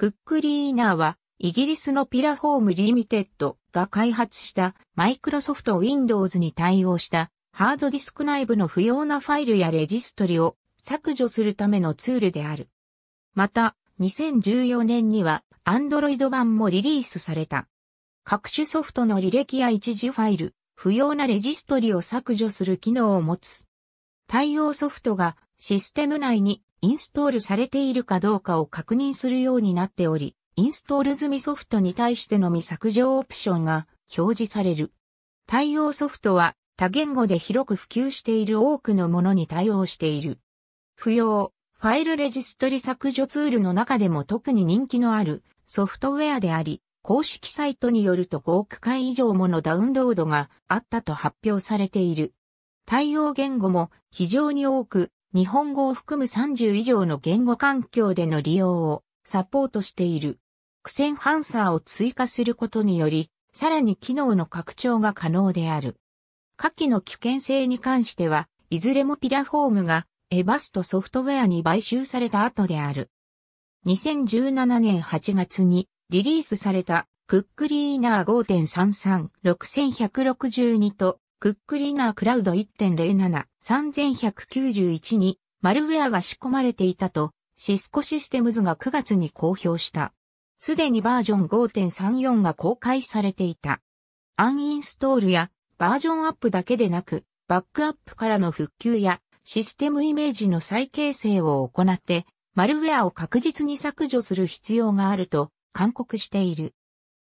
クックリーナーは、イギリスのピラフォームリミテッドが開発したマイクロソフト Windows に対応したハードディスク内部の不要なファイルやレジストリを削除するためのツールである。また、2014年には Android 版もリリースされた。各種ソフトの履歴や一時ファイル、不要なレジストリを削除する機能を持つ。対応ソフトがシステム内にインストールされているかどうかを確認するようになっており、インストール済みソフトに対してのみ削除オプションが表示される。対応ソフトは多言語で広く普及している多くのものに対応している。不要、ファイルレジストリ削除ツールの中でも特に人気のあるソフトウェアであり、公式サイトによると5億回以上ものダウンロードがあったと発表されている。対応言語も非常に多く、日本語を含む30以上の言語環境での利用をサポートしている。苦戦ハンサーを追加することにより、さらに機能の拡張が可能である。下記の危険性に関しては、いずれもピラフォームがエバストソフトウェアに買収された後である。2017年8月にリリースされたクックリーナー5.336,162とクックリナークラウド1.07、3191にマルウェアが仕込まれていたと、シスコシステムズが9月に公表した。すでにバージョン5.34が公開されていた。アンインストールやバージョンアップだけでなく、バックアップからの復旧やシステムイメージの再形成を行って、マルウェアを確実に削除する必要があると勧告している。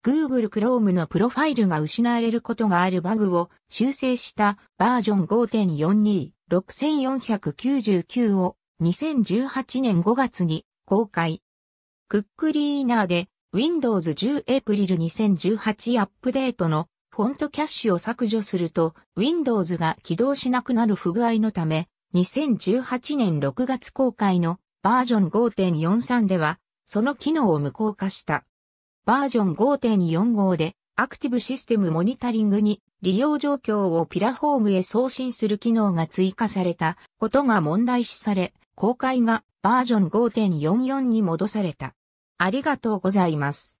Google Chrome のプロファイルが失われることがあるバグを修正したバージョン5.42-6499を2018年5月に公開。クックリーナーで Windows 10 April 2018アップデートのフォントキャッシュを削除すると Windows が起動しなくなる不具合のため2018年6月公開のバージョン5.43ではその機能を無効化した。バージョン5.45でアクティブシステムモニタリングに利用状況をピラフォームへ送信する機能が追加されたことが問題視され、公開がバージョン5.44に戻された。ありがとうございます。